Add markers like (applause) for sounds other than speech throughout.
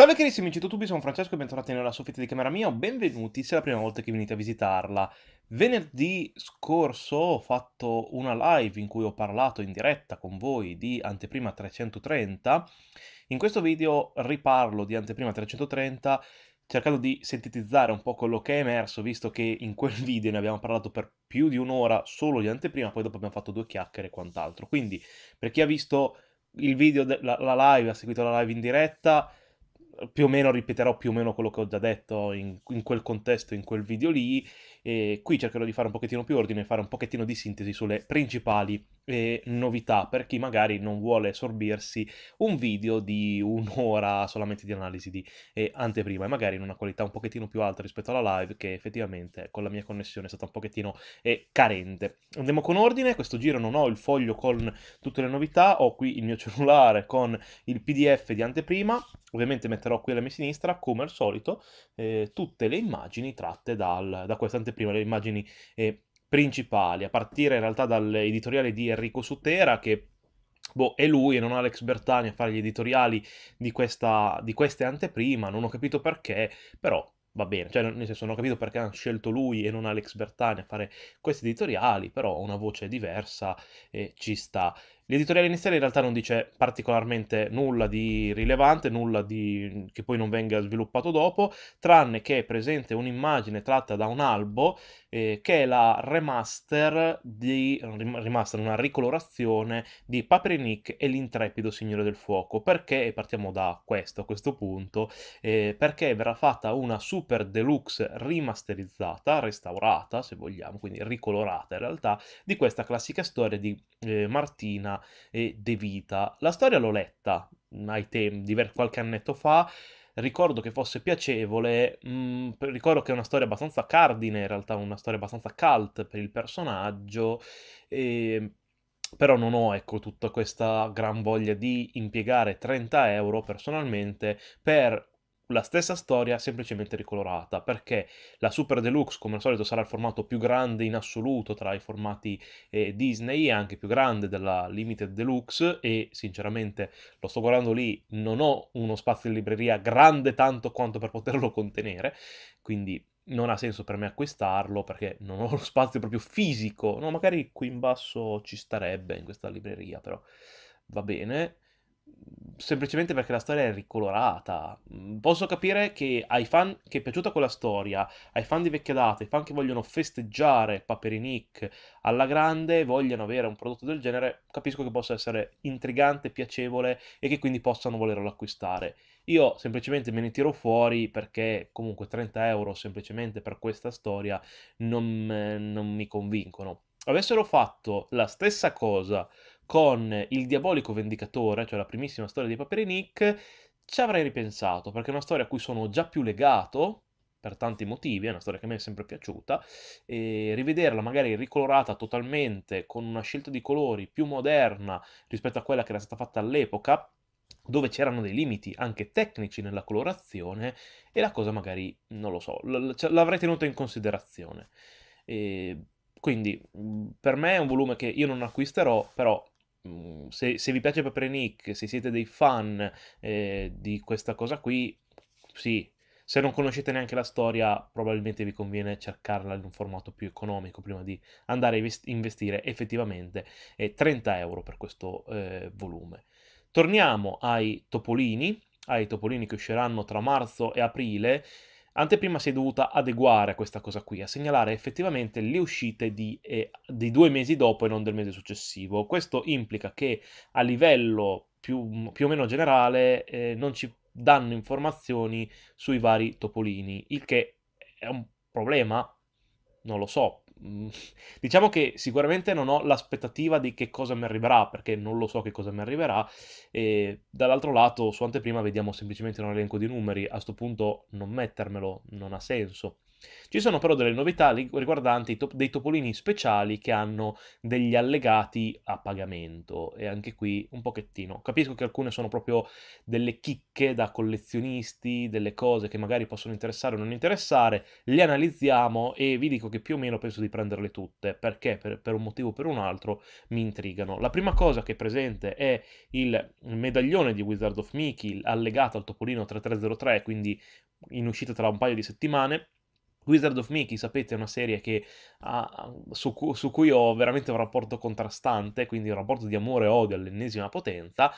Salve carissimi amici di tutti, sono Francesco e bentornati nella soffitta di camera mia benvenuti se è la prima volta che venite a visitarla. Venerdì scorso ho fatto una live in cui ho parlato in diretta con voi di Anteprima 330. In questo video riparlo di Anteprima 330 cercando di sintetizzare un po' quello che è emerso, visto che in quel (laughs) video ne abbiamo parlato per più di un'ora solo di Anteprima, poi dopo abbiamo fatto due chiacchiere e quant'altro. Quindi, per chi ha visto il video, la, la live, ha seguito la live in diretta più o meno ripeterò più o meno quello che ho già detto in, in quel contesto, in quel video lì, e qui cercherò di fare un pochettino più ordine e fare un pochettino di sintesi sulle principali eh, novità per chi magari non vuole sorbirsi un video di un'ora solamente di analisi di eh, anteprima e magari in una qualità un pochettino più alta rispetto alla live che effettivamente con la mia connessione è stata un pochettino eh, carente. Andiamo con ordine, questo giro non ho il foglio con tutte le novità, ho qui il mio cellulare con il pdf di anteprima, ovviamente metterò qui alla mia sinistra come al solito eh, tutte le immagini tratte dal, da questa anteprima, le immagini eh, principali, a partire in realtà dall'editoriale di Enrico Sutera che Boh, è lui e non Alex Bertani a fare gli editoriali di, questa, di queste anteprima, non ho capito perché, però va bene, cioè nel senso non ho capito perché hanno scelto lui e non Alex Bertani a fare questi editoriali, però una voce diversa e ci sta. L'editoriale iniziale in realtà non dice particolarmente nulla di rilevante, nulla di... che poi non venga sviluppato dopo, tranne che è presente un'immagine tratta da un albo eh, che è la remaster di remaster, una ricolorazione di Paperinik e l'intrepido Signore del Fuoco. Perché, e partiamo da questo a questo punto, eh, perché verrà fatta una super deluxe rimasterizzata, restaurata se vogliamo, quindi ricolorata in realtà, di questa classica storia di eh, Martina e De Vita. La storia l'ho letta ai tempi, qualche annetto fa, ricordo che fosse piacevole, mh, mm, ricordo che è una storia abbastanza cardine, in realtà una storia abbastanza cult per il personaggio, e... però non ho ecco, tutta questa gran voglia di impiegare 30 euro personalmente per la stessa storia semplicemente ricolorata, perché la Super Deluxe come al solito sarà il formato più grande in assoluto tra i formati eh, Disney, anche più grande della Limited Deluxe e sinceramente lo sto guardando lì, non ho uno spazio in libreria grande tanto quanto per poterlo (laughs) contenere, quindi non ha senso per me acquistarlo perché non ho lo spazio proprio fisico, no magari qui in basso ci starebbe in questa libreria però va bene semplicemente perché la storia è ricolorata. Mm, posso capire che ai fan che è piaciuta quella storia, ai fan di vecchia data, ai fan che vogliono festeggiare Paperinik alla grande, vogliono avere un prodotto del genere, capisco che possa essere intrigante, piacevole e che quindi possano volerlo acquistare. Io semplicemente me ne tiro fuori perché comunque 30 euro semplicemente per questa storia non, eh, non mi convincono. Avessero fatto la stessa cosa con Il diabolico vendicatore, cioè la primissima storia di Paperinik, ci avrei ripensato, perché è una storia a cui sono già più legato, per tanti motivi, è una storia che mi è sempre piaciuta, e rivederla magari ricolorata totalmente, con una scelta di colori più moderna rispetto a quella che era stata fatta all'epoca, dove c'erano dei limiti anche tecnici nella colorazione, e la cosa magari, non lo so, cioè l'avrei tenuta in considerazione. E quindi mhmm, per me è un volume che io non acquisterò, però Mhmm, se, se, vi piace Paper se siete dei fan eh, di questa cosa qui, sì. Se non conoscete neanche la storia, probabilmente vi conviene cercarla in un formato più economico prima di andare a investire effettivamente 30 eh, euro per questo eh, volume. Torniamo ai topolini, ai topolini che usciranno tra marzo e aprile. Anteprima si è dovuta adeguare a questa cosa qui, a segnalare effettivamente le uscite di, eh, di due mesi dopo e non del mese successivo. Questo implica che a livello più, più o meno generale eh, non ci danno informazioni sui vari topolini, il che è un problema, non lo so, Mm, diciamo che sicuramente non ho l'aspettativa di che cosa mi arriverà perché non lo so che cosa mi arriverà e dall'altro lato su anteprima vediamo semplicemente un elenco di numeri a questo punto non mettermelo non ha senso ci sono però delle novità riguardanti dei topolini speciali che hanno degli allegati a pagamento e anche qui un pochettino. Capisco che alcune sono proprio delle chicche da collezionisti, delle cose che magari possono interessare o non interessare, le analizziamo e vi dico che più o meno penso di prenderle tutte perché per, per un motivo o per un altro mi intrigano. La prima cosa che è presente è il medaglione di Wizard of Mickey allegato al topolino 3303, quindi in uscita tra un paio di settimane Wizard of Mickey, sapete, è una serie che, ha, su, su cui ho veramente un rapporto contrastante, quindi un rapporto di amore e odio all'ennesima potenza,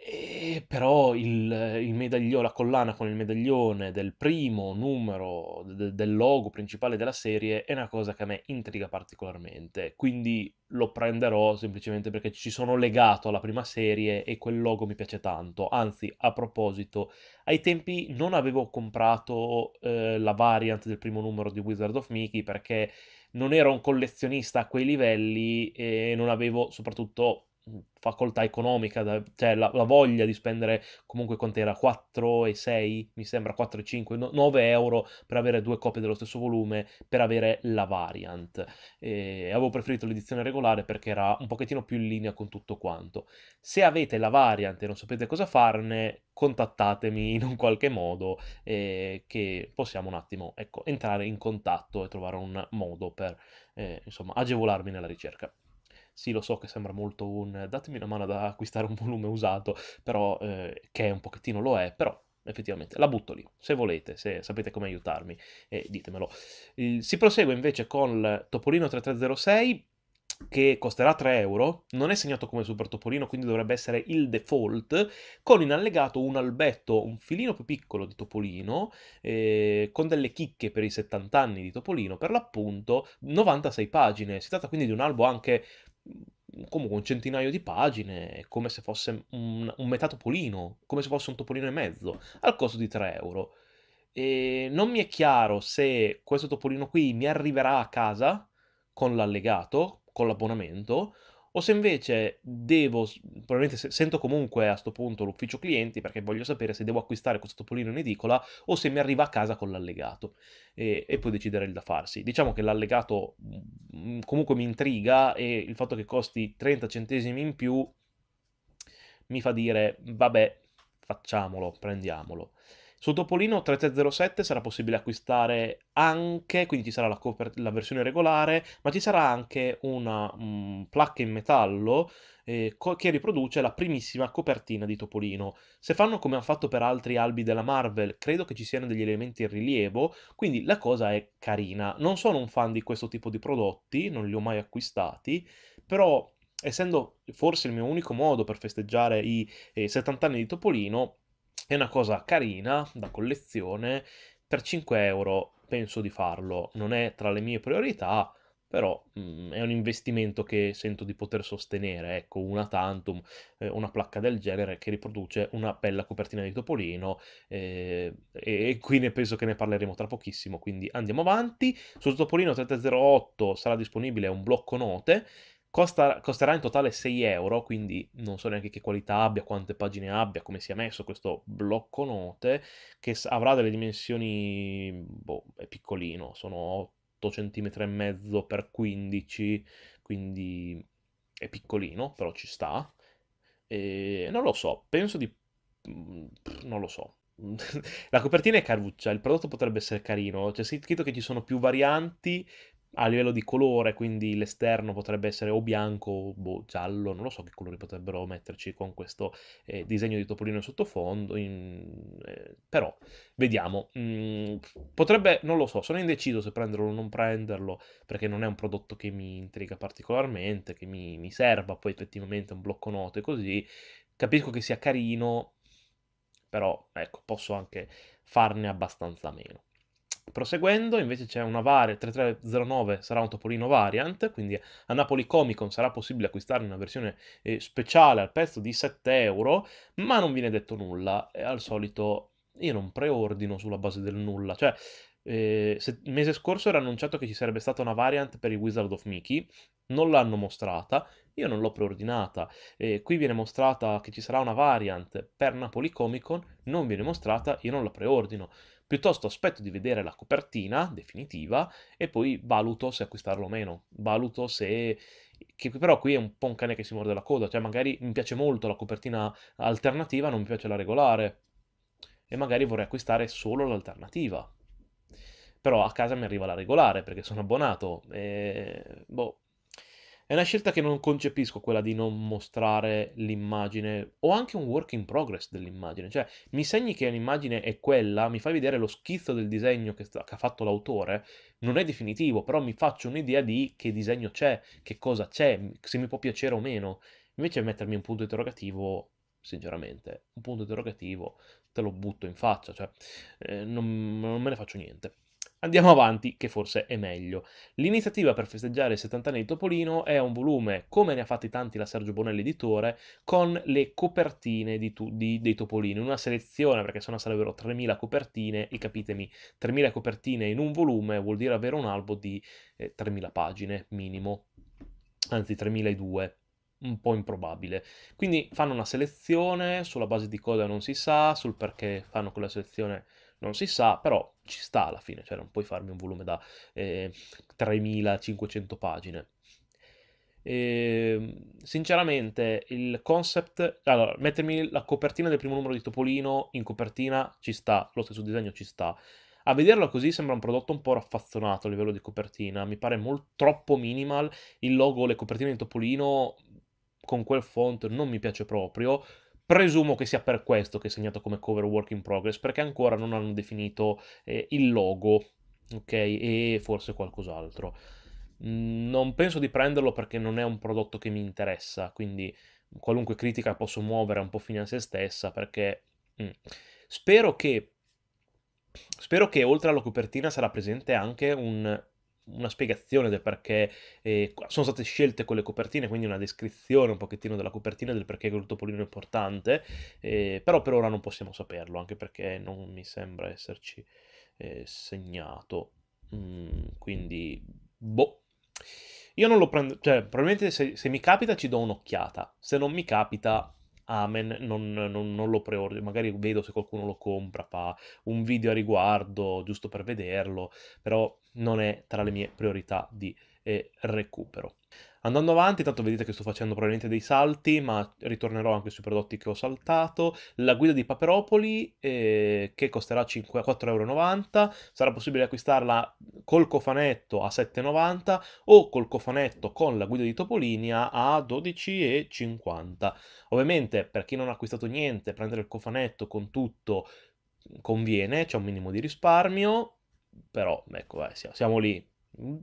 e eh, però il il medaglio la collana con il medaglione del primo numero de del logo principale della serie è una cosa che a me intriga particolarmente, quindi lo prenderò semplicemente perché ci sono legato alla prima serie e quel logo mi piace tanto. Anzi, a proposito, ai tempi non avevo comprato, ehm, la variant del primo numero di Wizard of Mickey perché non ero un collezionista a quei livelli e non avevo soprattutto facoltà economica, da, cioè la, la, voglia di spendere comunque quant'era 4 e 6, mi sembra 4 e 5, 9 euro per avere due copie dello stesso volume, per avere la variant. E avevo preferito l'edizione regolare perché era un pochettino più in linea con tutto quanto. Se avete la variant e non sapete cosa farne, contattatemi in un qualche modo eh, che possiamo un attimo ecco, entrare in contatto e trovare un modo per eh, insomma, agevolarmi nella ricerca. Sì, lo so che sembra molto un datemi una mano ad acquistare un volume usato, però eh, che un pochettino lo è, però effettivamente. La butto lì, se volete, se sapete come aiutarmi, eh, ditemelo. Eh, si prosegue invece con il Topolino 3306 che costerà 3 euro, non è segnato come Super Topolino, quindi dovrebbe essere il default, con in allegato un albetto un filino più piccolo di Topolino, eh, con delle chicche per i 70 anni di Topolino, per l'appunto 96 pagine. Si tratta quindi di un albo anche comunque un centinaio di pagine, come se fosse un, un metà topolino, come se fosse un topolino e mezzo, al costo di 3 euro. E non mi è chiaro se questo topolino qui mi arriverà a casa con l'allegato, con l'abbonamento, o se invece devo, probabilmente sento comunque a sto punto l'ufficio clienti perché voglio sapere se devo acquistare questo topolino in edicola o se mi arriva a casa con l'allegato e, e poi decidere il da farsi. Diciamo che l'allegato mm, mm, comunque mi intriga e il fatto che costi 30 centesimi in più mi fa dire vabbè facciamolo, prendiamolo. Su Topolino 3307 sarà possibile acquistare anche, quindi ci sarà la, la versione regolare, ma ci sarà anche una mh, mm, placca in metallo eh, che riproduce la primissima copertina di Topolino. Se fanno come hanno fatto per altri albi della Marvel, credo che ci siano degli elementi in rilievo, quindi la cosa è carina. Non sono un fan di questo tipo di prodotti, non li ho mai acquistati, però essendo forse il mio unico modo per festeggiare i eh, 70 anni di Topolino, è una cosa carina da collezione, per 5 euro penso di farlo, non è tra le mie priorità, però mh, mm, è un investimento che sento di poter sostenere, ecco, una tantum, eh, una placca del genere che riproduce una bella copertina di Topolino eh, e, qui ne penso che ne parleremo tra pochissimo, quindi andiamo avanti. sul Topolino 3008 sarà disponibile un blocco note Costa, costerà in totale 6 euro, quindi non so neanche che qualità abbia, quante pagine abbia, come sia messo questo blocco note, che avrà delle dimensioni, boh, è piccolino, sono 8 cm e mezzo per 15, quindi è piccolino, però ci sta. E non lo so, penso di... Mm, non lo so. (laughs) la copertina è caruccia, il prodotto potrebbe essere carino, c'è scritto che ci sono più varianti, a livello di colore, quindi l'esterno potrebbe essere o bianco o boh, giallo, non lo so che colori potrebbero metterci con questo eh, disegno di topolino in sottofondo, in, eh, però vediamo. Mm, potrebbe, non lo so, sono indeciso se prenderlo o non prenderlo, perché non è un prodotto che mi intriga particolarmente, che mi, mi serva poi effettivamente un blocco note così. Capisco che sia carino, però ecco, posso anche farne abbastanza meno. Proseguendo, invece c'è una variant, 3309, sarà un Topolino Variant, quindi a Napoli Comic Con sarà possibile acquistare una versione eh, speciale al prezzo di 7 euro, ma non viene detto nulla, e al solito io non preordino sulla base del nulla, cioè eh, mese scorso era annunciato che ci sarebbe stata una variant per il Wizard of Mickey, non l'hanno mostrata, io non l'ho preordinata. Eh, qui viene mostrata che ci sarà una variant per Napoli Comic Con, non viene mostrata, io non la preordino. Piuttosto aspetto di vedere la copertina definitiva e poi valuto se acquistarlo o meno. Valuto se... Che però qui è un po' un cane che si morde la coda, cioè magari mi piace molto la copertina alternativa, non mi piace la regolare. E magari vorrei acquistare solo l'alternativa. Però a casa mi arriva la regolare perché sono abbonato. E... Boh è una scelta che non concepisco, quella di non mostrare l'immagine o anche un work in progress dell'immagine. Cioè, mi segni che l'immagine è quella, mi fai vedere lo schizzo del disegno che, sta- che ha fatto l'autore, non è definitivo, però mi faccio un'idea di che disegno c'è, che cosa c'è, se mi può piacere o meno. Invece mettermi un punto interrogativo sinceramente, un punto interrogativo te lo butto in faccia, cioè eh, non, non me ne faccio niente. Andiamo avanti, che forse è meglio. L'iniziativa per festeggiare i 70 anni di Topolino è un volume, come ne ha fatti tanti la Sergio Bonelli editore, con le copertine di tu, di, dei Topolino, una selezione, perché sennò sarebbero 3.000 copertine, e capitemi, 3.000 copertine in un volume vuol dire avere un albo di eh, 3.000 pagine minimo, anzi 3.002 un po' improbabile. Quindi fanno una selezione, sulla base di cosa non si sa, sul perché fanno quella selezione non si sa, però ci sta alla fine, cioè non puoi farmi un volume da eh, 3500 pagine. E, ehm, sinceramente, il concept. Allora, mettermi la copertina del primo numero di Topolino in copertina ci sta, lo stesso disegno ci sta. A vederlo così sembra un prodotto un po' raffazzonato a livello di copertina, mi pare molto, troppo minimal. Il logo, le copertine di Topolino con quel font non mi piace proprio. Presumo che sia per questo che è segnato come cover work in progress, perché ancora non hanno definito eh, il logo, ok? E forse qualcos'altro. Mm, non penso di prenderlo perché non è un prodotto che mi interessa, quindi qualunque critica posso muovere un po' fine a se stessa, perché mm. spero che... Spero che oltre alla copertina sarà presente anche un una spiegazione del perché eh, sono state scelte quelle copertine, quindi una descrizione un pochettino della copertina del perché quel topolino è importante, eh, però per ora non possiamo saperlo, anche perché non mi sembra esserci eh, segnato. Mm, quindi, boh. Io non lo prendo, cioè, probabilmente se, se mi capita ci do un'occhiata, se non mi capita amen, non, non, non lo preordino, magari vedo se qualcuno lo compra, fa un video a riguardo, giusto per vederlo, però non è tra le mie priorità di eh, recupero. Andando avanti, intanto vedete che sto facendo probabilmente dei salti, ma ritornerò anche sui prodotti che ho saltato. La guida di Paperopoli, eh, che costerà 4,90€, sarà possibile acquistarla col cofanetto a 7,90 o col cofanetto con la guida di Topolinia a 12,50 Ovviamente, per chi non ha acquistato niente, prendere il cofanetto con tutto conviene, c'è un minimo di risparmio, però ecco, eh, siamo lì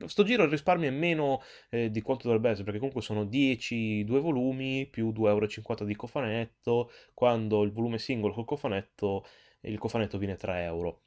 Sto giro il risparmio è meno eh, di quanto dovrebbe essere, perché comunque sono 10 due volumi più 2,50 euro di cofanetto, quando il volume singolo col cofanetto, il cofanetto viene 3 euro.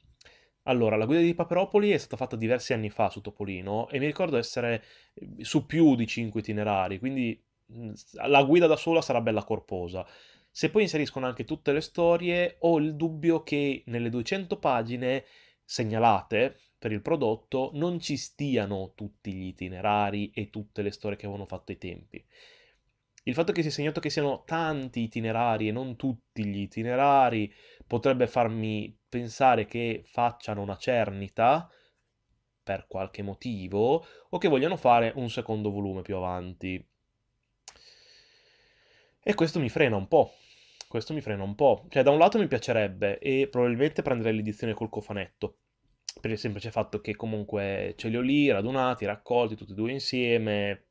Allora, la guida di Paperopoli è stata fatta diversi anni fa su Topolino e mi ricordo essere eh, su più di 5 itinerari, quindi mm, la guida da sola sarà bella corposa. Se poi inseriscono anche tutte le storie, ho il dubbio che nelle 200 pagine segnalate per il prodotto non ci stiano tutti gli itinerari e tutte le storie che avevano fatto ai tempi. Il fatto che si sia segnato che siano tanti itinerari e non tutti gli itinerari potrebbe farmi pensare che facciano una cernita per qualche motivo o che vogliano fare un secondo volume più avanti. E questo mi frena un po'. Questo mi frena un po'. Cioè, da un lato mi piacerebbe e probabilmente prenderei l'edizione col cofanetto, per il semplice fatto che comunque ce li ho lì, radunati, raccolti, tutti e due insieme,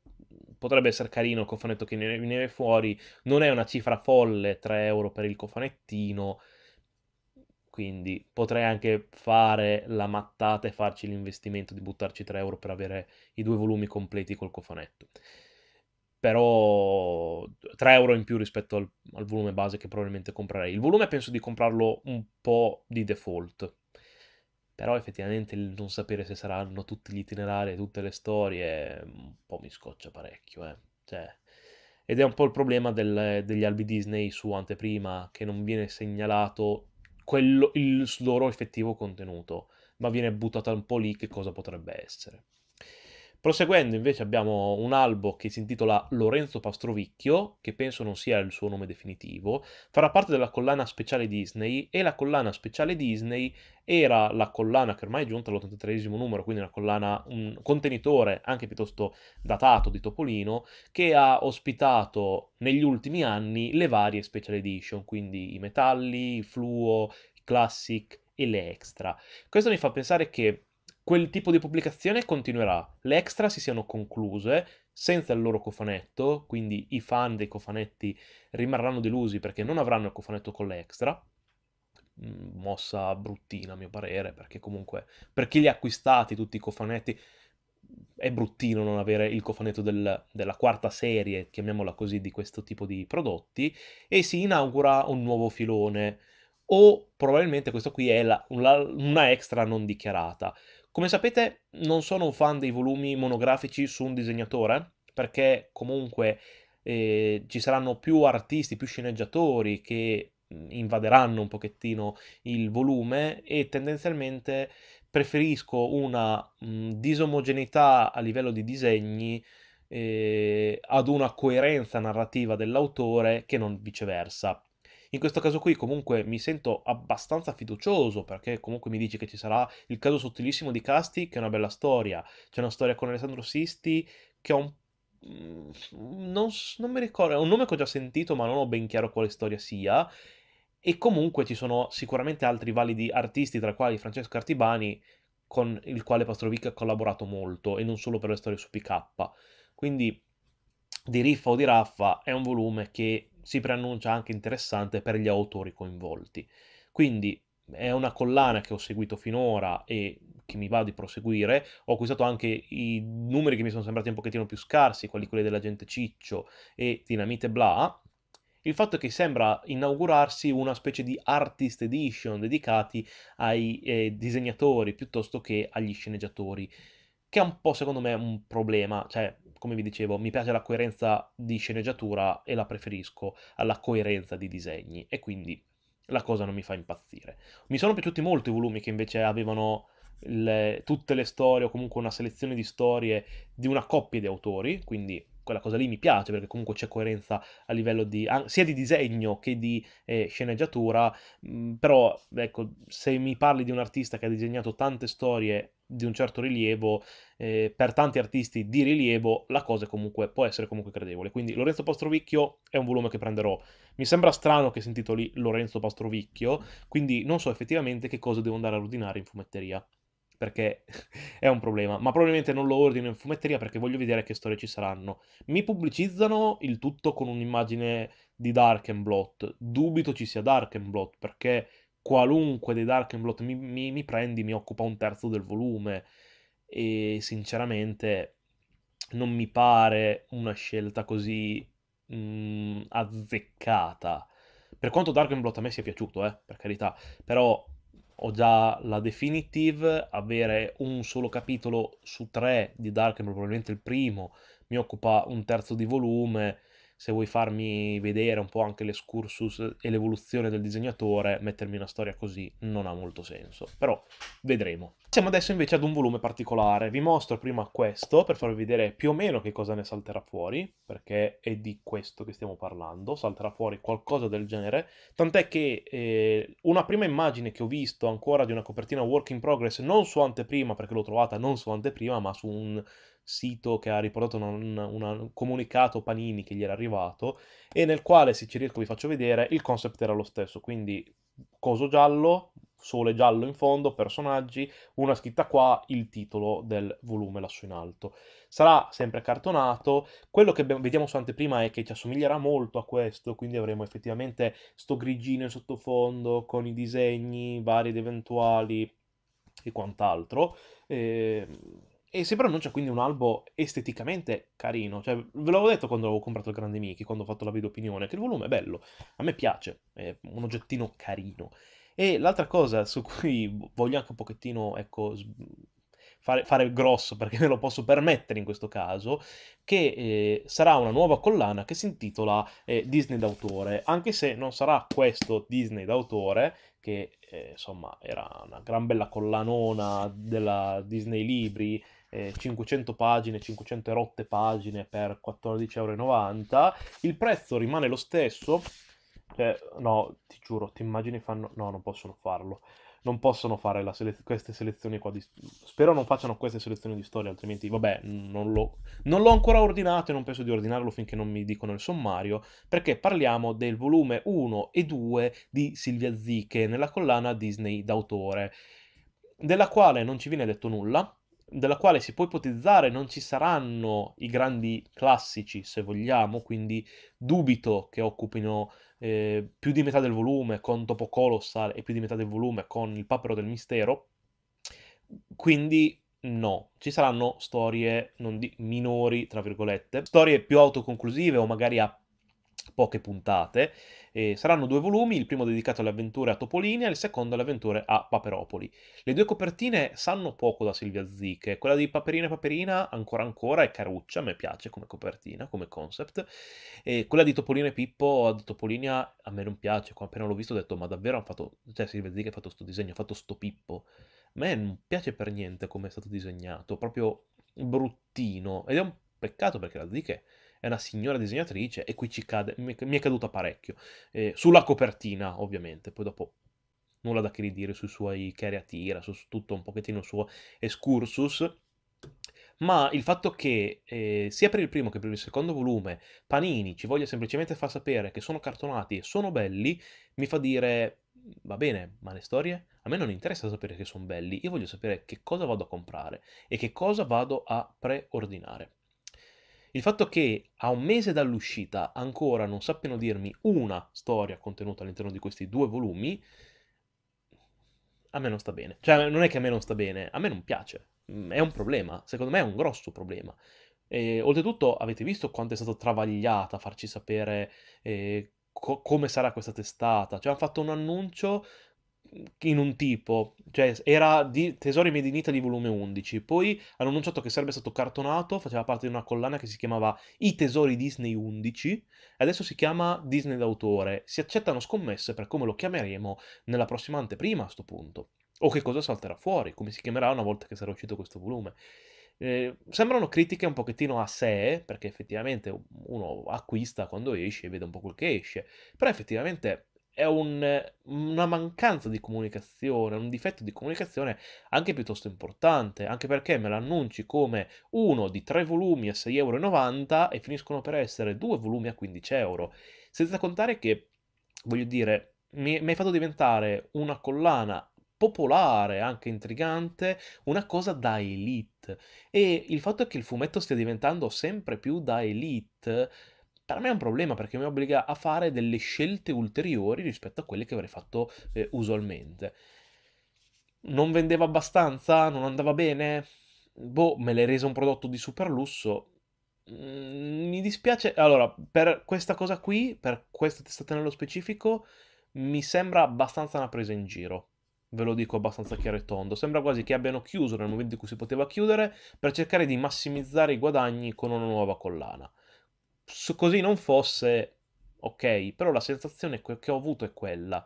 potrebbe essere carino il cofanetto che ne viene fuori, non è una cifra folle 3 euro per il cofanettino, quindi potrei anche fare la mattata e farci l'investimento di buttarci 3 euro per avere i due volumi completi col cofanetto. Però 3 euro in più rispetto al, al volume base che probabilmente comprerei. Il volume penso di comprarlo un po' di default, però effettivamente il non sapere se saranno tutti gli itinerari, tutte le storie, un po' mi scoccia parecchio, eh. Cioè, ed è un po' il problema del, degli albi Disney su anteprima, che non viene segnalato quello, il loro effettivo contenuto, ma viene buttato un po' lì che cosa potrebbe essere. Proseguendo invece abbiamo un albo che si intitola Lorenzo Pastrovicchio, che penso non sia il suo nome definitivo, farà parte della collana speciale Disney e la collana speciale Disney era la collana che ormai è giunta all'83 esimo numero, quindi una collana, un contenitore anche piuttosto datato di Topolino, che ha ospitato negli ultimi anni le varie special edition, quindi i metalli, i fluo, i classic e le extra. Questo mi fa pensare che quel tipo di pubblicazione continuerà. Le extra si siano concluse senza il loro cofanetto, quindi i fan dei cofanetti rimarranno delusi perché non avranno il cofanetto con le extra. Mm, mossa bruttina a mio parere, perché comunque per chi li ha acquistati tutti i cofanetti è bruttino non avere il cofanetto del, della quarta serie, chiamiamola così, di questo tipo di prodotti e si inaugura un nuovo filone o probabilmente questo qui è la, una, una extra non dichiarata. Come sapete non sono un fan dei volumi monografici su un disegnatore, perché comunque eh, ci saranno più artisti, più sceneggiatori che mm, invaderanno un pochettino il volume e tendenzialmente preferisco una mh, mm, disomogeneità a livello di disegni eh, ad una coerenza narrativa dell'autore che non viceversa. In questo caso qui comunque mi sento abbastanza fiducioso perché comunque mi dici che ci sarà il caso sottilissimo di Casti, che è una bella storia. C'è una storia con Alessandro Sisti che ho un mm, non, non, mi ricordo, è un nome che ho già sentito, ma non ho ben chiaro quale storia sia. E comunque ci sono sicuramente altri validi artisti, tra quali Francesco Artibani, con il quale Pastrovic ha collaborato molto, e non solo per le storie su PK. Quindi, di Riffa o di Raffa è un volume che si preannuncia anche interessante per gli autori coinvolti. Quindi è una collana che ho seguito finora e che mi va di proseguire. Ho acquistato anche i numeri che mi sono sembrati un pochettino più scarsi, quelli, quelli dell'agente Ciccio e Dinamite Bla. Il fatto è che sembra inaugurarsi una specie di artist edition dedicati ai eh, disegnatori piuttosto che agli sceneggiatori, che è un po' secondo me un problema, cioè come vi dicevo, mi piace la coerenza di sceneggiatura e la preferisco alla coerenza di disegni e quindi la cosa non mi fa impazzire. Mi sono piaciuti molto i volumi che invece avevano le, tutte le storie o comunque una selezione di storie di una coppia di autori, quindi quella cosa lì mi piace perché comunque c'è coerenza a livello di, sia di disegno che di eh, sceneggiatura, mh, mhmm, però ecco, se mi parli di un artista che ha disegnato tante storie di un certo rilievo, eh, per tanti artisti di rilievo, la cosa comunque può essere comunque credevole. Quindi Lorenzo Pastrovicchio è un volume che prenderò. Mi sembra strano che si intitoli Lorenzo Pastrovicchio, quindi non so effettivamente che cosa devo andare a ordinare in fumetteria perché (laughs) è un problema, ma probabilmente non lo ordino in fumetteria perché voglio vedere che storie ci saranno. Mi pubblicizzano il tutto con un'immagine di Dark and Blot, dubito ci sia Dark and Blot perché qualunque dei Dark and Blot mi, mi, mi prendi mi occupa un terzo del volume e sinceramente non mi pare una scelta così mh, mm, azzeccata. Per quanto Dark and Blot a me sia piaciuto, eh, per carità, però ho già la definitive, avere un solo capitolo su tre di Darkman, probabilmente il primo, mi occupa un terzo di volume, se vuoi farmi vedere un po' anche l'escursus e l'evoluzione del disegnatore, mettermi una storia così non ha molto senso, però vedremo. Siamo adesso invece ad un volume particolare, vi mostro prima questo per farvi vedere più o meno che cosa ne salterà fuori, perché è di questo che stiamo parlando, salterà fuori qualcosa del genere, tant'è che eh, una prima immagine che ho visto ancora di una copertina work in progress, non su anteprima perché l'ho trovata non su anteprima, ma su un sito che ha riportato un comunicato Panini che gli era arrivato e nel quale, se ci riesco vi faccio vedere, il concept era lo stesso, quindi coso giallo, sole giallo in fondo, personaggi, una scritta qua, il titolo del volume lassù in alto. Sarà sempre cartonato, quello che vediamo su anteprima è che ci assomiglierà molto a questo, quindi avremo effettivamente sto grigino in sottofondo con i disegni vari ed eventuali e quant'altro. E ehm, e si pronuncia quindi un albo esteticamente carino, cioè ve l'avevo detto quando avevo comprato il Grande Mickey, quando ho fatto la video opinione, che il volume è bello, a me piace, è un oggettino carino. E l'altra cosa su cui voglio anche un pochettino, ecco, fare, fare il grosso perché me lo posso permettere in questo caso, che eh, sarà una nuova collana che si intitola eh, Disney d'autore, anche se non sarà questo Disney d'autore, che eh, insomma era una gran bella collanona della Disney Libri, eh, 500 pagine, 500 rotte pagine per 14,90 euro. Il prezzo rimane lo stesso. Cioè, no, ti giuro, ti immagini fanno... No, non possono farlo. Non possono fare selez... queste selezioni qua di... Spero non facciano queste selezioni di storie, altrimenti, vabbè, non, lo... non l'ho ancora ordinato e non penso di ordinarlo finché non mi dicono il sommario, perché parliamo del volume 1 e 2 di Silvia Ziche nella collana Disney d'autore, della quale non ci viene detto nulla, della quale si può ipotizzare non ci saranno i grandi classici, se vogliamo, quindi dubito che occupino eh, più di metà del volume con Topo Colossal e più di metà del volume con Il papero del mistero. Quindi no, ci saranno storie di, minori, tra virgolette, storie più autoconclusive o magari a poche puntate. Eh, saranno due volumi, il primo dedicato alle avventure a Topolinia e il secondo alle avventure a Paperopoli. Le due copertine sanno poco da Silvia Zicche, quella di Paperina e Paperina ancora ancora è caruccia, a me piace come copertina, come concept, e quella di Topolino e Pippo, di Topolinia a me non piace, appena l'ho visto ho detto ma davvero ha fatto, cioè Silvia Zicche ha fatto questo disegno, ha fatto sto Pippo. A me non piace per niente come è stato disegnato, proprio bruttino ed è un peccato perché la Zicche... È è una signora disegnatrice e qui ci cade, mi è caduta parecchio, eh, sulla copertina ovviamente, poi dopo nulla da che ridire sui suoi careatira, su tutto un pochettino il suo excursus, ma il fatto che eh, sia per il primo che per il secondo volume Panini ci voglia semplicemente far sapere che sono cartonati e sono belli, mi fa dire va bene, ma le storie? A me non interessa sapere che sono belli, io voglio sapere che cosa vado a comprare e che cosa vado a preordinare. Il fatto che a un mese dall'uscita ancora non sappiano dirmi una storia contenuta all'interno di questi due volumi, a me non sta bene. Cioè, non è che a me non sta bene, a me non piace. Mm, è un problema, secondo me è un grosso problema. E, oltretutto avete visto quanto è stata travagliata farci sapere eh, co- come sarà questa testata. Cioè hanno fatto un annuncio in un tipo, cioè era di Tesori Made in Italy volume 11, poi hanno annunciato che sarebbe stato cartonato, faceva parte di una collana che si chiamava I Tesori Disney 11, adesso si chiama Disney d'autore, si accettano scommesse per come lo chiameremo nella prossima anteprima a questo punto, o che cosa salterà fuori, come si chiamerà una volta che sarà uscito questo volume. Eh, sembrano critiche un pochettino a sé, perché effettivamente uno acquista quando esce e vede un po' quel che esce, però effettivamente è un, una mancanza di comunicazione, un difetto di comunicazione anche piuttosto importante, anche perché me l'annunci come uno di tre volumi a 6,90 euro e finiscono per essere due volumi a 15 euro, senza contare che, voglio dire, mi, mi hai fatto diventare una collana popolare, anche intrigante, una cosa da elite. E il fatto che il fumetto stia diventando sempre più da elite per me è un problema perché mi obbliga a fare delle scelte ulteriori rispetto a quelle che avrei fatto eh, usualmente. Non vendeva abbastanza? Non andava bene? Boh, me l'hai reso un prodotto di super lusso? Mm, mi dispiace, allora, per questa cosa qui, per questa testata nello specifico, mi sembra abbastanza una presa in giro ve lo dico abbastanza chiaro e tondo, sembra quasi che abbiano chiuso nel momento in cui si poteva chiudere per cercare di massimizzare i guadagni con una nuova collana se così non fosse, ok, però la sensazione che ho avuto è quella.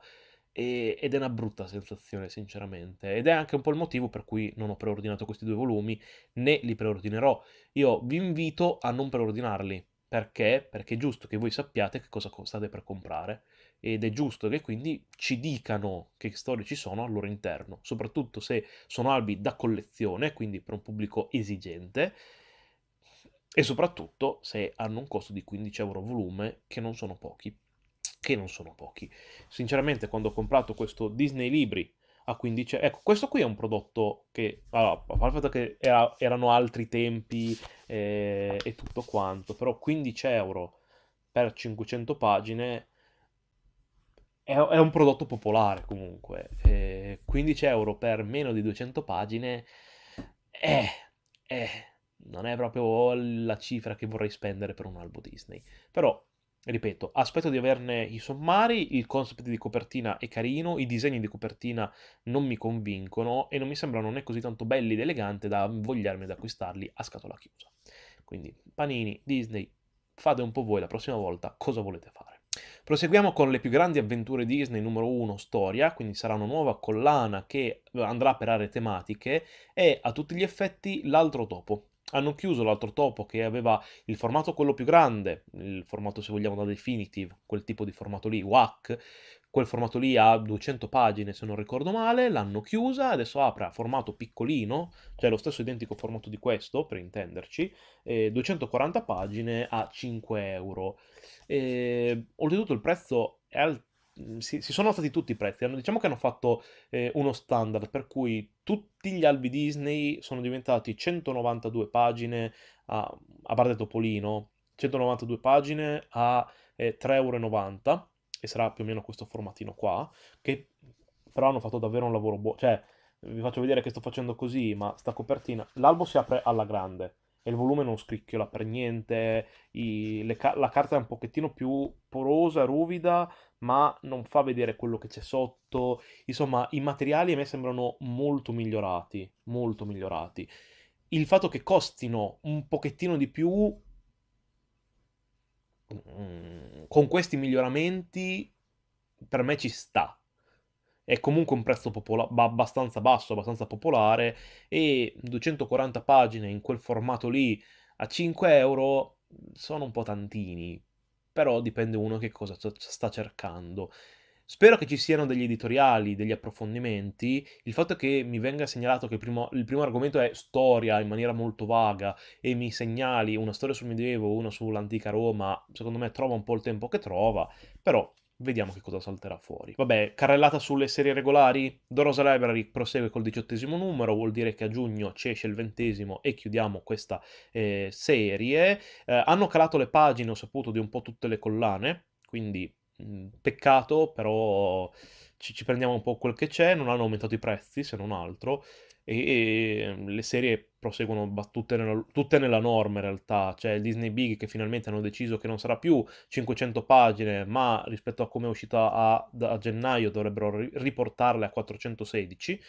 ed è una brutta sensazione, sinceramente. Ed è anche un po' il motivo per cui non ho preordinato questi due volumi, né li preordinerò. Io vi invito a non preordinarli. Perché? Perché è giusto che voi sappiate che cosa state per comprare ed è giusto che quindi ci dicano che storie ci sono al loro interno, soprattutto se sono albi da collezione, quindi per un pubblico esigente, e soprattutto se hanno un costo di 15 euro volume, che non sono pochi. Che non sono pochi. Sinceramente, quando ho comprato questo Disney Libri a 15 ecco, questo qui è un prodotto che, allora, a parte il fatto che era, erano altri tempi eh, e tutto quanto, però 15 euro per 500 pagine è, è un prodotto popolare comunque. Eh, 15 euro per meno di 200 pagine è... Eh, eh non è proprio la cifra che vorrei spendere per un albo Disney. Però, ripeto, aspetto di averne i sommari, il concept di copertina è carino, i disegni di copertina non mi convincono e non mi sembrano né così tanto belli ed eleganti da vogliarmi ad acquistarli a scatola chiusa. Quindi, panini, Disney, fate un po' voi la prossima volta cosa volete fare. Proseguiamo con le più grandi avventure Disney numero 1 storia, quindi sarà una nuova collana che andrà per aree tematiche e a tutti gli effetti l'altro topo, hanno chiuso l'altro topo che aveva il formato quello più grande, il formato se vogliamo da definitive, quel tipo di formato lì, WAC, quel formato lì ha 200 pagine se non ricordo male, l'hanno chiusa, adesso apre a formato piccolino, cioè lo stesso identico formato di questo per intenderci, eh, 240 pagine a 5 euro. Eh, oltretutto il prezzo è alto Mhmm, si, si, sono alzati tutti i prezzi. Hanno, diciamo che hanno fatto eh, uno standard per cui tutti gli albi Disney sono diventati 192 pagine a, a Barda Topolino, 192 pagine a eh, 3,90 euro, e sarà più o meno questo formatino qua, che però hanno fatto davvero un lavoro buono. Cioè, vi faccio vedere che sto facendo così, ma sta copertina... L'albo si apre alla grande e il volume non scricchiola per niente, i, le, la carta è un pochettino più porosa, ruvida, ma non fa vedere quello che c'è sotto. Insomma, i materiali a me sembrano molto migliorati, molto migliorati. Il fatto che costino un pochettino di più mm, con questi miglioramenti per me ci sta. È comunque un prezzo popola- abbastanza basso, abbastanza popolare e 240 pagine in quel formato lì a 5 euro sono un po' tantini però dipende uno che cosa sta cercando. Spero che ci siano degli editoriali, degli approfondimenti. Il fatto che mi venga segnalato che il primo, il primo, argomento è storia in maniera molto vaga e mi segnali una storia sul Medioevo, una sull'antica Roma, secondo me trova un po' il tempo che trova, però Vediamo che cosa salterà fuori. Vabbè, carrellata sulle serie regolari. Dorosa Library prosegue col diciottesimo numero, vuol dire che a giugno ci esce il ventesimo e chiudiamo questa eh, serie. Eh, hanno calato le pagine, ho saputo, di un po' tutte le collane, quindi mh, mm, peccato, però ci, ci prendiamo un po' quel che c'è, non hanno aumentato i prezzi se non altro, e, e ehm, le serie proseguono battute nella, tutte nella norma in realtà, cioè il Disney Big che finalmente hanno deciso che non sarà più 500 pagine, ma rispetto a come è uscita a, a gennaio dovrebbero riportarle a 416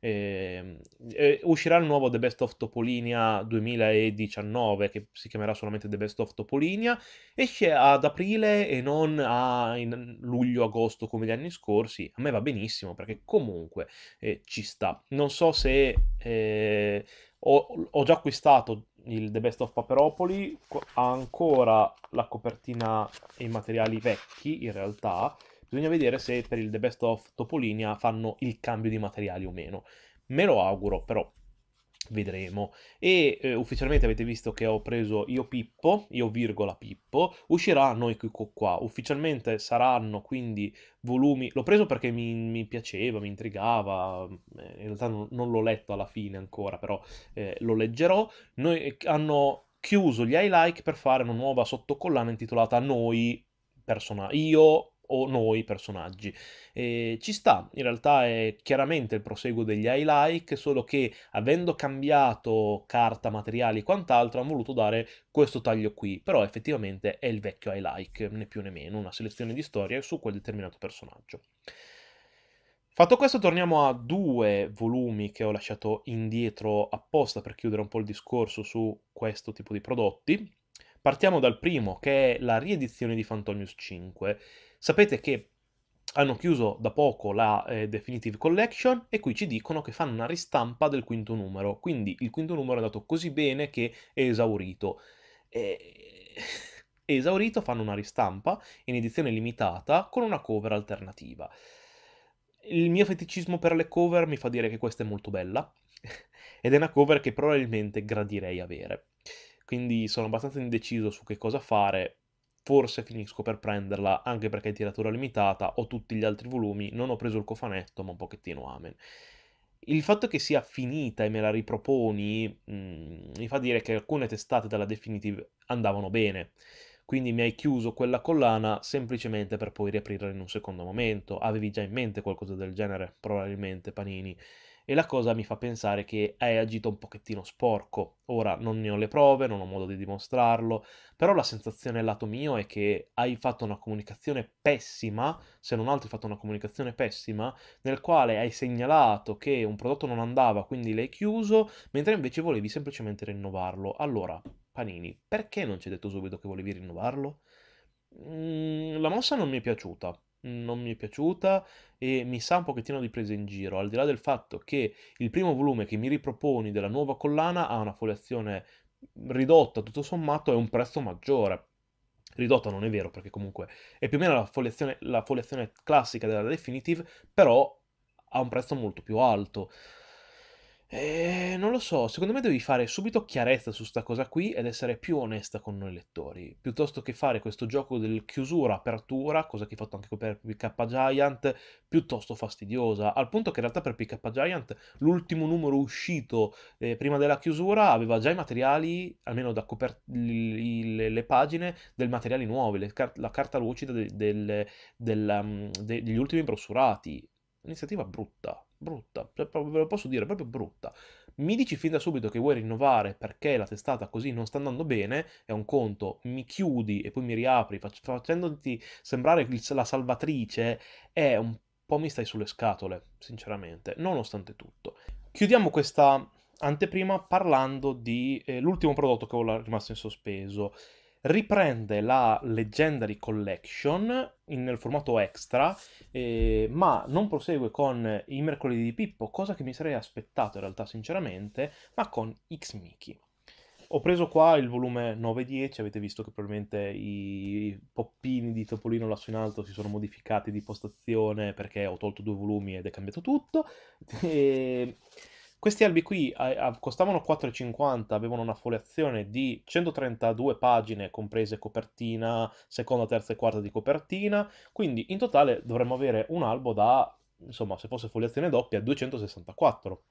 e, ehm, e uscirà il nuovo The Best of Topolinia 2019 che si chiamerà solamente The Best of Topolinia esce ad aprile e non a luglio-agosto come gli anni scorsi a me va benissimo perché comunque eh, ci sta non so se eh, ho, ho, già acquistato il The Best of Paperopoli ha ancora la copertina e i materiali vecchi in realtà Bisogna vedere se per il The Best of Topolinia fanno il cambio di materiali o meno. Me lo auguro, però vedremo. E eh, ufficialmente avete visto che ho preso io Pippo, io virgola Pippo, uscirà Noi Kiko qua. Ufficialmente saranno quindi volumi, l'ho preso perché mi, mi piaceva, mi intrigava, eh, in realtà non, non, l'ho letto alla fine ancora, però eh, lo leggerò. Noi eh, hanno chiuso gli highlight per fare una nuova sottocollana intitolata Noi persona, io o noi personaggi. E ci sta, in realtà è chiaramente il proseguo degli I like, solo che avendo cambiato carta, materiali e quant'altro, hanno voluto dare questo taglio qui, però effettivamente è il vecchio I like, né più né meno, una selezione di storie su quel determinato personaggio. Fatto questo torniamo a due volumi che ho lasciato indietro apposta per chiudere un po' il discorso su questo tipo di prodotti. Partiamo dal primo, che è la riedizione di Phantomius 5. Sapete che hanno chiuso da poco la eh, Definitive Collection e qui ci dicono che fanno una ristampa del quinto numero, quindi il quinto numero è andato così bene che è esaurito. E... È esaurito, fanno una ristampa in edizione limitata con una cover alternativa. Il mio feticismo per le cover mi fa dire che questa è molto bella (laughs) ed è una cover che probabilmente gradirei avere quindi sono abbastanza indeciso su che cosa fare. Forse finisco per prenderla anche perché è tiratura limitata, ho tutti gli altri volumi, non ho preso il cofanetto, ma un pochettino amen. Il fatto che sia finita e me la riproponi mh, mm, mi fa dire che alcune testate della Definitive andavano bene. Quindi mi hai chiuso quella collana semplicemente per poi riaprirla in un secondo momento. Avevi già in mente qualcosa del genere, probabilmente, Panini e la cosa mi fa pensare che hai agito un pochettino sporco. Ora non ne ho le prove, non ho modo di dimostrarlo, però la sensazione lato mio è che hai fatto una comunicazione pessima, se non altro hai fatto una comunicazione pessima, nel quale hai segnalato che un prodotto non andava, quindi l'hai chiuso, mentre invece volevi semplicemente rinnovarlo. Allora, Panini, perché non ci hai detto subito che volevi rinnovarlo? Mm, la mossa non mi è piaciuta non mi è piaciuta e mi sa un pochettino di presa in giro, al di là del fatto che il primo volume che mi riproponi della nuova collana ha una foliazione ridotta tutto sommato e un prezzo maggiore. Ridotta non è vero perché comunque è più o meno la foliazione, la foliazione classica della Definitive, però ha un prezzo molto più alto. Eh, non lo so, secondo me devi fare subito chiarezza su sta cosa qui ed essere più onesta con noi lettori, piuttosto che fare questo gioco del chiusura-apertura, cosa che hai fatto anche per PK Giant, piuttosto fastidiosa, al punto che in realtà per PK Giant l'ultimo numero uscito eh, prima della chiusura aveva già i materiali, almeno da copert- le, pagine, del materiali nuovo, car- la carta lucida de- del, del, um, mm, de- degli ultimi brossurati. Iniziativa brutta brutta, cioè, ve lo posso dire, proprio brutta. Mi dici fin da subito che vuoi rinnovare perché la testata così non sta andando bene, è un conto, mi chiudi e poi mi riapri fac- facendoti sembrare la salvatrice, è un po' mi stai sulle scatole, sinceramente, nonostante tutto. Chiudiamo questa anteprima parlando dell'ultimo eh, prodotto che ho rimasto in sospeso riprende la Legendary Collection in, nel formato extra, eh, ma non prosegue con i mercoledì di Pippo, cosa che mi sarei aspettato in realtà sinceramente, ma con X Mickey. Ho preso qua il volume 9-10, avete visto che probabilmente i poppini di Topolino lassù in alto si sono modificati di postazione perché ho tolto due volumi ed è cambiato tutto. (laughs) E questi albi qui costavano 4,50, avevano una foliazione di 132 pagine, comprese copertina, seconda, terza e quarta di copertina, quindi in totale dovremmo avere un albo da, insomma, se fosse foliazione doppia, 264.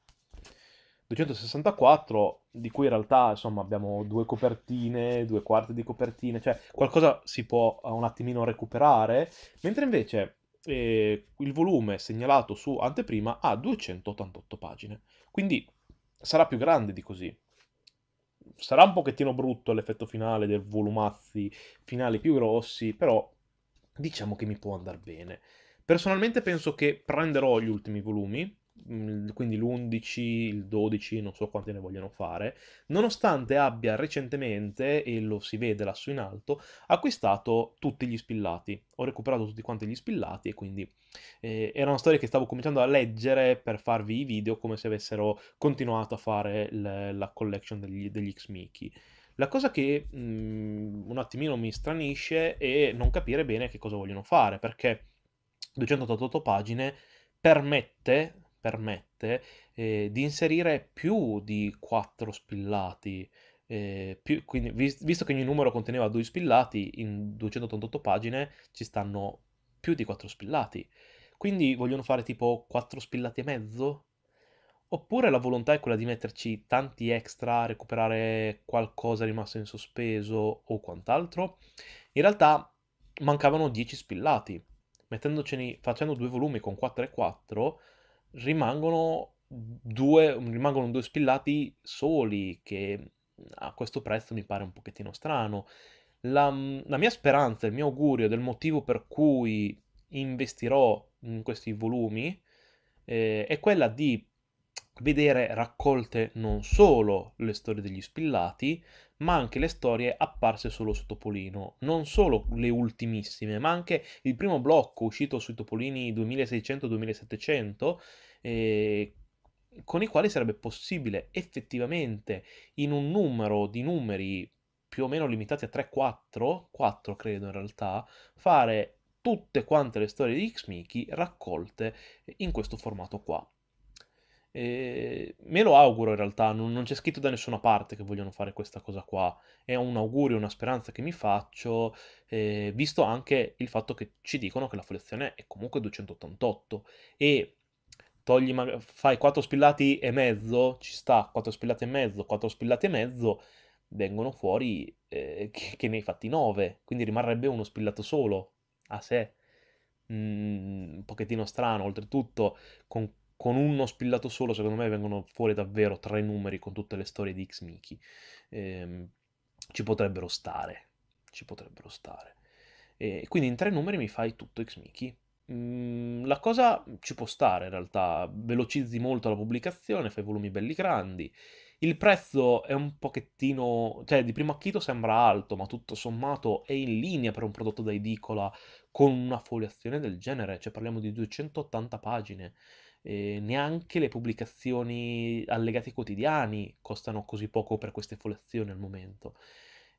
264, di cui in realtà insomma, abbiamo due copertine, due quarti di copertine, cioè qualcosa si può eh, un attimino recuperare, mentre invece eh, il volume segnalato su anteprima ha 288 pagine. Quindi sarà più grande di così. Sarà un pochettino brutto l'effetto finale del volumazzi finali più grossi, però diciamo che mi può andare bene. Personalmente penso che prenderò gli ultimi volumi, Mhmm, quindi l'11, il 12, non so quanti ne vogliono fare, nonostante abbia recentemente, e lo si vede lassù in alto, acquistato tutti gli spillati. Ho recuperato tutti quanti gli spillati e quindi eh, era una storia che stavo cominciando a leggere per farvi i video come se avessero continuato a fare le, la collection degli, degli x miki La cosa che mh, mhmm, un attimino mi stranisce è non capire bene che cosa vogliono fare, perché 288 pagine permette permette eh, di inserire più di 4 spillati. Eh, più, quindi, vis- visto che ogni numero conteneva 2 spillati, in 288 pagine ci stanno più di 4 spillati. Quindi vogliono fare tipo 4 spillati e mezzo? Oppure la volontà è quella di metterci tanti extra, recuperare qualcosa rimasto in sospeso o quant'altro? In realtà mancavano 10 spillati. Mettendocene, facendo due volumi con 4 e 4, rimangono due, rimangono due spillati soli, che a questo prezzo mi pare un pochettino strano. La, la mia speranza, il mio augurio del motivo per cui investirò in questi volumi eh, è quella di vedere raccolte non solo le storie degli spillati, ma anche le storie apparse solo su Topolino, non solo le ultimissime, ma anche il primo blocco uscito sui Topolini 2600-2700, eh, con i quali sarebbe possibile effettivamente in un numero di numeri più o meno limitati a 3-4, 4 credo in realtà, fare tutte quante le storie di X-Miki raccolte in questo formato qua. Eh, me lo auguro in realtà, non, non, c'è scritto da nessuna parte che vogliono fare questa cosa qua. È un augurio, una speranza che mi faccio, eh, visto anche il fatto che ci dicono che la collezione è comunque 288 e togli, fai 4 spillati e mezzo, ci sta 4 spillati e mezzo, 4 spillati e mezzo, vengono fuori eh, che, che, ne hai fatti 9, quindi rimarrebbe uno spillato solo a sé. Mm, un pochettino strano, oltretutto con con uno spillato solo, secondo me, vengono fuori davvero tre numeri con tutte le storie di X Miki. Eh, ci potrebbero stare. Ci potrebbero stare. E quindi in tre numeri mi fai tutto X Miki. Mm, la cosa ci può stare in realtà, velocizzi molto la pubblicazione, fai volumi belli grandi. Il prezzo è un pochettino, cioè di primo acchito sembra alto, ma tutto sommato è in linea per un prodotto da edicola con una foliazione del genere, cioè parliamo di 280 pagine eh, neanche le pubblicazioni allegate ai quotidiani costano così poco per queste folezioni al momento.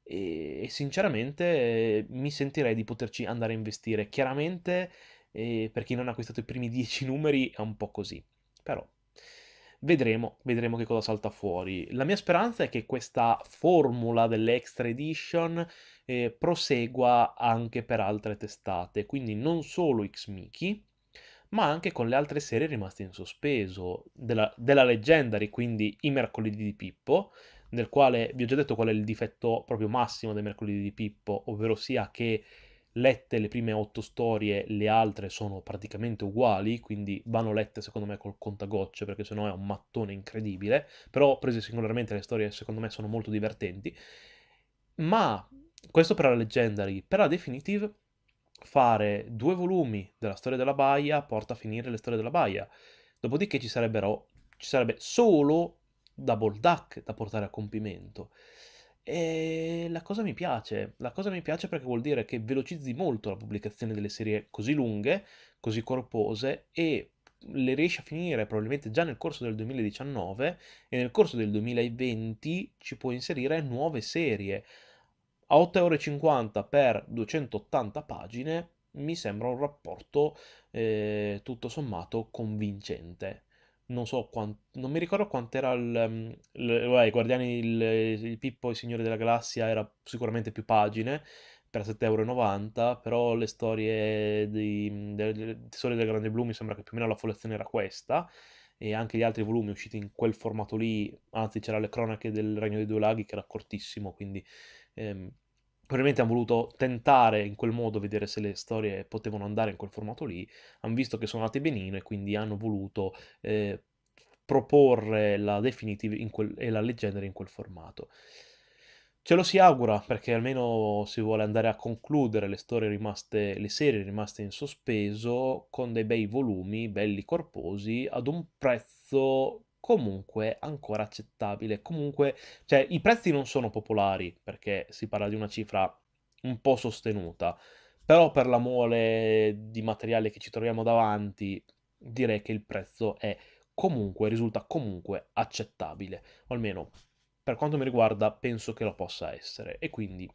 E, e sinceramente eh, mi sentirei di poterci andare a investire. Chiaramente eh, per chi non ha acquistato i primi 10 (laughs) numeri è un po' così, però vedremo, vedremo che cosa salta fuori. La mia speranza è che questa formula dell'Extra Edition eh, prosegua anche per altre testate, quindi non solo X Mickey, ma anche con le altre serie rimaste in sospeso, della, della Legendary, quindi i mercoledì di Pippo, nel quale vi ho già detto qual è il difetto proprio massimo dei mercoledì di Pippo, ovvero sia che lette le prime otto storie, le altre sono praticamente uguali, quindi vanno lette secondo me col contagocce, perché sennò è un mattone incredibile, però prese singolarmente le storie secondo me sono molto divertenti, ma questo per la Legendary, per la Definitive fare due volumi della storia della Baia porta a finire le storie della Baia. Dopodiché ci, ci sarebbe solo Double Duck da portare a compimento. E la cosa mi piace, la cosa mi piace perché vuol dire che velocizzi molto la pubblicazione delle serie così lunghe, così corpose e le riesci a finire probabilmente già nel corso del 2019 e nel corso del 2020 ci puoi inserire nuove serie a 8,50 euro per 280 pagine mi sembra un rapporto eh, tutto sommato convincente. Non so quant... non mi ricordo quant'era il, mm, il, eh, i Guardiani, il, il Pippo e i Signori della Galassia era sicuramente più pagine per 7,90 euro, però le storie di, delle, storie del Grande Blu mi sembra che più o meno la follezione era questa e anche gli altri volumi usciti in quel formato lì, anzi c'era le cronache del Regno dei Due Laghi che era cortissimo, quindi ehm, probabilmente hanno voluto tentare in quel modo, vedere se le storie potevano andare in quel formato lì, hanno visto che sono andate benino e quindi hanno voluto eh, proporre la Definitive quel, e la Legendary in quel formato. Ce lo si augura perché almeno si vuole andare a concludere le storie rimaste, le serie rimaste in sospeso con dei bei volumi, belli corposi, ad un prezzo comunque ancora accettabile. Comunque, cioè, i prezzi non sono popolari perché si parla di una cifra un po' sostenuta, però per la mole di materiale che ci troviamo davanti, direi che il prezzo è comunque, risulta comunque accettabile, o almeno per quanto mi riguarda penso che lo possa essere. E quindi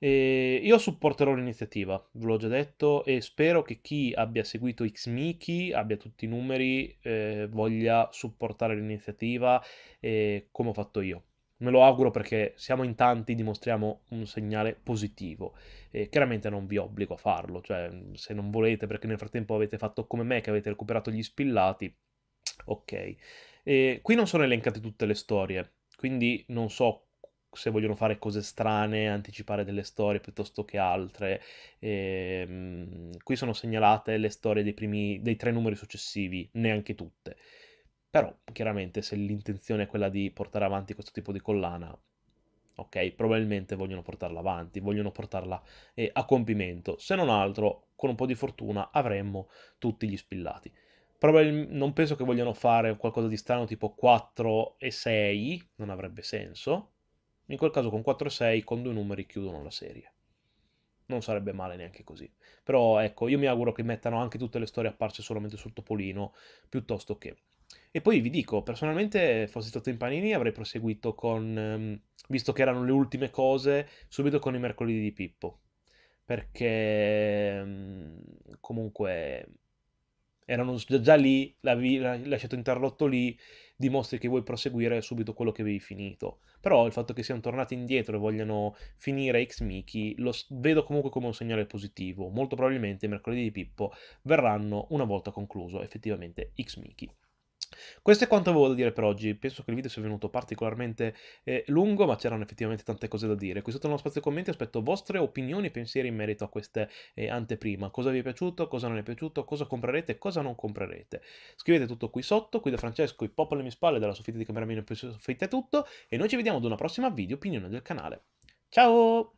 e ehm, io supporterò l'iniziativa, ve l'ho già detto, e spero che chi abbia seguito Xmiki, abbia tutti i numeri, eh, voglia supportare l'iniziativa eh, come ho fatto io. Me lo auguro perché siamo in tanti, dimostriamo un segnale positivo. Eh, chiaramente non vi obbligo a farlo, cioè se non volete perché nel frattempo avete fatto come me che avete recuperato gli spillati, ok. Eh, qui non sono elencate tutte le storie, quindi non so se vogliono fare cose strane, anticipare delle storie piuttosto che altre. E, ehm, qui sono segnalate le storie dei, primi, dei tre numeri successivi, neanche tutte. Però chiaramente se l'intenzione è quella di portare avanti questo tipo di collana, ok? Probabilmente vogliono portarla avanti, vogliono portarla eh, a compimento. Se non altro, con un po' di fortuna avremmo tutti gli spillati. Probabil- non penso che vogliano fare qualcosa di strano tipo 4 e 6, non avrebbe senso, in quel caso con 4 e 6, con due numeri chiudono la serie. Non sarebbe male neanche così. Però ecco, io mi auguro che mettano anche tutte le storie apparse solamente sul Topolino, piuttosto che... E poi vi dico, personalmente, fossi stato in Panini, avrei proseguito con, ehm, visto che erano le ultime cose, subito con i mercoledì di Pippo. Perché ehm, comunque erano già lì, l'avevi lasciato interrotto lì dimostri che vuoi proseguire subito quello che avevi finito. Però il fatto che siano tornati indietro e vogliano finire X miki lo vedo comunque come un segnale positivo. Molto probabilmente mercoledì di Pippo verranno una volta concluso effettivamente X miki questo è quanto avevo da dire per oggi, penso che il video sia venuto particolarmente eh, lungo, ma c'erano effettivamente tante cose da dire. Qui sotto nello spazio commenti aspetto vostre opinioni e pensieri in merito a queste eh, anteprima. Cosa vi è piaciuto, cosa non è piaciuto, cosa comprerete e cosa non comprerete. Scrivete tutto qui sotto, qui da Francesco, i pop alle mie spalle, dalla soffitta di Cameramino in soffitta è tutto, e noi ci vediamo ad una prossima video opinione del canale. Ciao!